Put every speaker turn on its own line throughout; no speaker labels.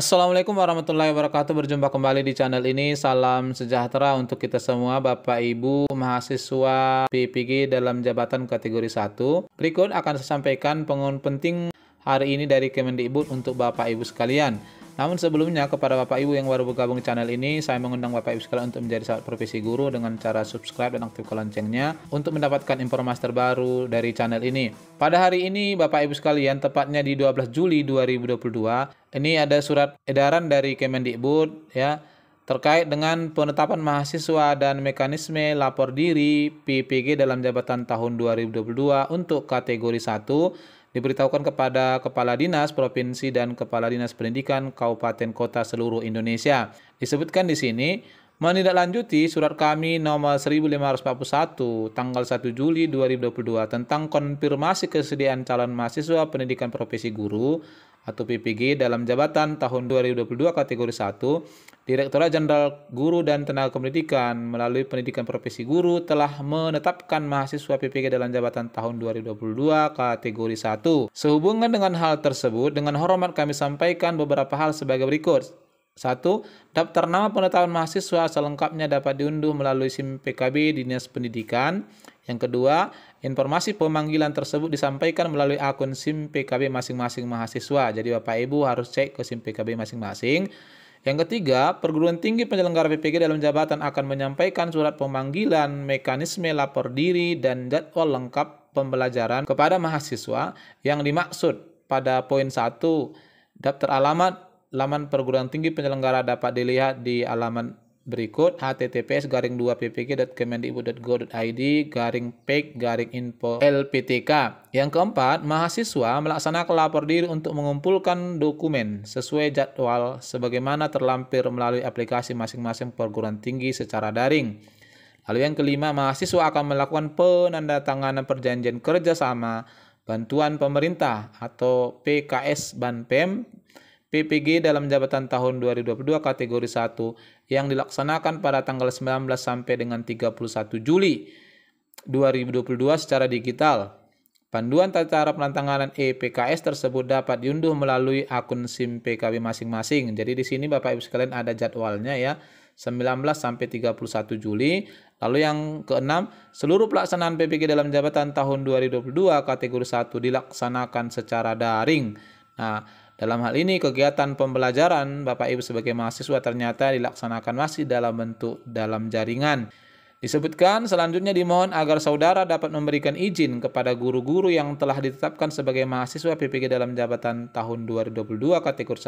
Assalamualaikum warahmatullahi wabarakatuh. Berjumpa kembali di channel ini. Salam sejahtera untuk kita semua, Bapak Ibu, mahasiswa PPG dalam jabatan kategori 1. Berikut akan saya sampaikan pengumuman penting hari ini dari Kemendikbud untuk Bapak Ibu sekalian. Namun sebelumnya, kepada Bapak Ibu yang baru bergabung di channel ini, saya mengundang Bapak Ibu sekalian untuk menjadi sahabat profesi guru dengan cara subscribe dan aktifkan loncengnya untuk mendapatkan informasi terbaru dari channel ini. Pada hari ini, Bapak Ibu sekalian, tepatnya di 12 Juli 2022, ini ada surat edaran dari Kemendikbud ya terkait dengan penetapan mahasiswa dan mekanisme lapor diri PPG dalam jabatan tahun 2022 untuk kategori 1 diberitahukan kepada Kepala Dinas Provinsi dan Kepala Dinas Pendidikan Kabupaten Kota seluruh Indonesia. Disebutkan di sini menindaklanjuti surat kami nomor 1541 tanggal 1 Juli 2022 tentang konfirmasi kesediaan calon mahasiswa pendidikan profesi guru atau PPG dalam jabatan tahun 2022 kategori 1, Direktorat Jenderal Guru dan Tenaga Pendidikan melalui Pendidikan Profesi Guru telah menetapkan mahasiswa PPG dalam jabatan tahun 2022 kategori 1. Sehubungan dengan hal tersebut, dengan hormat kami sampaikan beberapa hal sebagai berikut. 1. Daftar nama pengetahuan mahasiswa selengkapnya dapat diunduh melalui SIM PKB Dinas Pendidikan. Yang kedua, informasi pemanggilan tersebut disampaikan melalui akun SIM PKB masing-masing mahasiswa. Jadi Bapak Ibu harus cek ke SIM PKB masing-masing. Yang ketiga, perguruan tinggi penyelenggara PPG dalam jabatan akan menyampaikan surat pemanggilan, mekanisme lapor diri, dan jadwal lengkap pembelajaran kepada mahasiswa yang dimaksud pada poin 1, daftar alamat laman perguruan tinggi penyelenggara dapat dilihat di alaman berikut https garing 2 ppkkemendikbudgoid garing peg garing info LPTK. Yang keempat, mahasiswa melaksanakan lapor diri untuk mengumpulkan dokumen sesuai jadwal sebagaimana terlampir melalui aplikasi masing-masing perguruan tinggi secara daring. Lalu yang kelima, mahasiswa akan melakukan penandatanganan perjanjian kerjasama bantuan pemerintah atau PKS Banpem PPG dalam jabatan tahun 2022 kategori 1 yang dilaksanakan pada tanggal 19 sampai dengan 31 Juli 2022 secara digital. Panduan tata cara penantanganan EPKS tersebut dapat diunduh melalui akun SIM PKB masing-masing. Jadi di sini Bapak Ibu sekalian ada jadwalnya ya. 19 sampai 31 Juli. Lalu yang keenam, seluruh pelaksanaan PPG dalam jabatan tahun 2022 kategori 1 dilaksanakan secara daring. Nah, dalam hal ini, kegiatan pembelajaran Bapak Ibu sebagai mahasiswa ternyata dilaksanakan masih dalam bentuk dalam jaringan. Disebutkan selanjutnya dimohon agar saudara dapat memberikan izin kepada guru-guru yang telah ditetapkan sebagai mahasiswa PPG dalam jabatan tahun 2022 kategori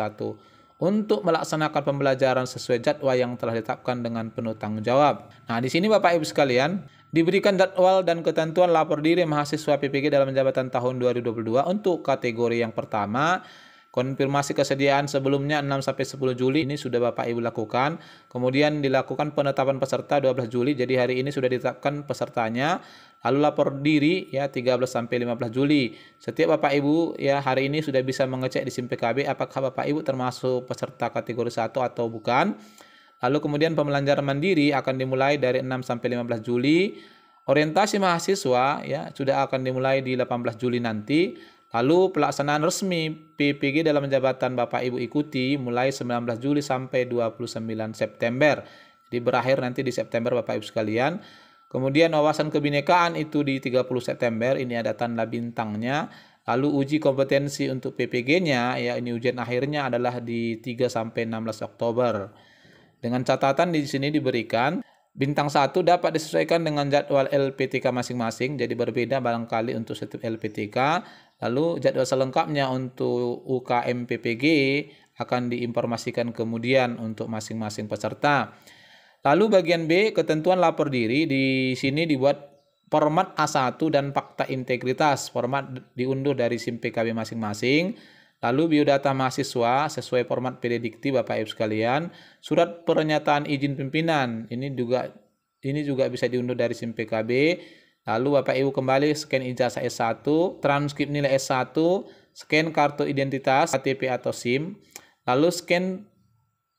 1 untuk melaksanakan pembelajaran sesuai jadwal yang telah ditetapkan dengan penuh tanggung jawab. Nah, di sini Bapak Ibu sekalian, diberikan jadwal dan ketentuan lapor diri mahasiswa PPG dalam jabatan tahun 2022 untuk kategori yang pertama Konfirmasi kesediaan sebelumnya 6 sampai 10 Juli ini sudah Bapak Ibu lakukan. Kemudian dilakukan penetapan peserta 12 Juli. Jadi hari ini sudah ditetapkan pesertanya. Lalu lapor diri ya 13 sampai 15 Juli. Setiap Bapak Ibu ya hari ini sudah bisa mengecek di SIM PKB apakah Bapak Ibu termasuk peserta kategori 1 atau bukan. Lalu kemudian pembelajaran mandiri akan dimulai dari 6 sampai 15 Juli. Orientasi mahasiswa ya sudah akan dimulai di 18 Juli nanti. Lalu pelaksanaan resmi PPG dalam jabatan Bapak Ibu ikuti mulai 19 Juli sampai 29 September. Jadi berakhir nanti di September Bapak Ibu sekalian. Kemudian wawasan kebinekaan itu di 30 September, ini ada tanda bintangnya. Lalu uji kompetensi untuk PPG-nya, ya ini ujian akhirnya adalah di 3 sampai 16 Oktober. Dengan catatan di sini diberikan, Bintang 1 dapat disesuaikan dengan jadwal LPTK masing-masing, jadi berbeda barangkali untuk setiap LPTK. Lalu jadwal selengkapnya untuk UKM PPG akan diinformasikan kemudian untuk masing-masing peserta. Lalu bagian B, ketentuan lapor diri di sini dibuat format A1 dan fakta integritas. Format diunduh dari SIM PKB masing-masing. Lalu biodata mahasiswa sesuai format PD Bapak Ibu sekalian. Surat pernyataan izin pimpinan ini juga ini juga bisa diunduh dari SIM PKB Lalu Bapak Ibu kembali scan ijazah S1, transkrip nilai S1, scan kartu identitas KTP atau SIM, lalu scan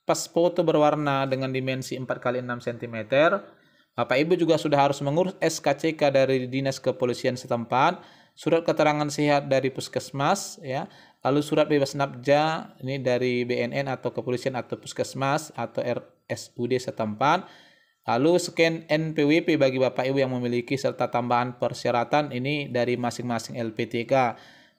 pas foto berwarna dengan dimensi 4 kali 6 cm. Bapak Ibu juga sudah harus mengurus SKCK dari Dinas Kepolisian setempat, surat keterangan sehat dari Puskesmas ya, lalu surat bebas napja ini dari BNN atau kepolisian atau Puskesmas atau RSUD setempat Lalu scan NPWP bagi Bapak Ibu yang memiliki serta tambahan persyaratan ini dari masing-masing LPTK.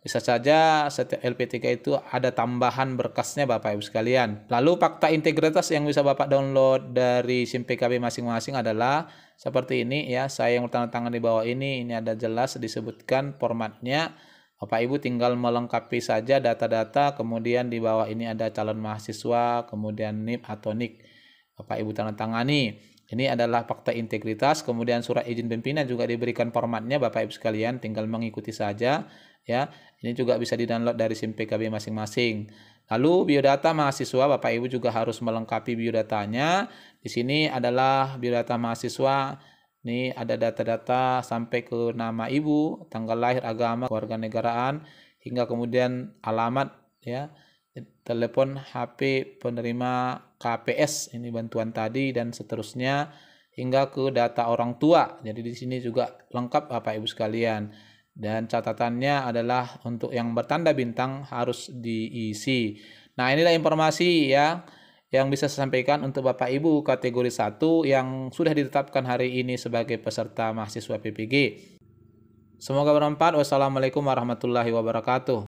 Bisa saja setiap LPTK itu ada tambahan berkasnya Bapak Ibu sekalian. Lalu fakta integritas yang bisa Bapak download dari SIM PKB masing-masing adalah seperti ini ya. Saya yang bertanda tangan di bawah ini, ini ada jelas disebutkan formatnya. Bapak Ibu tinggal melengkapi saja data-data, kemudian di bawah ini ada calon mahasiswa, kemudian NIP atau NIK. Bapak Ibu tanda tangani. Ini adalah fakta integritas. Kemudian surat izin pimpinan juga diberikan formatnya Bapak Ibu sekalian, tinggal mengikuti saja ya. Ini juga bisa didownload dari SIM PKB masing-masing. Lalu biodata mahasiswa Bapak Ibu juga harus melengkapi biodatanya. Di sini adalah biodata mahasiswa ini ada data-data sampai ke nama ibu, tanggal lahir, agama, keluarga negaraan, hingga kemudian alamat ya, telepon, HP penerima KPS ini bantuan tadi dan seterusnya hingga ke data orang tua. Jadi di sini juga lengkap Bapak Ibu sekalian. Dan catatannya adalah untuk yang bertanda bintang harus diisi. Nah, inilah informasi ya yang bisa saya sampaikan untuk Bapak Ibu kategori 1 yang sudah ditetapkan hari ini sebagai peserta mahasiswa PPG. Semoga bermanfaat. Wassalamualaikum warahmatullahi wabarakatuh.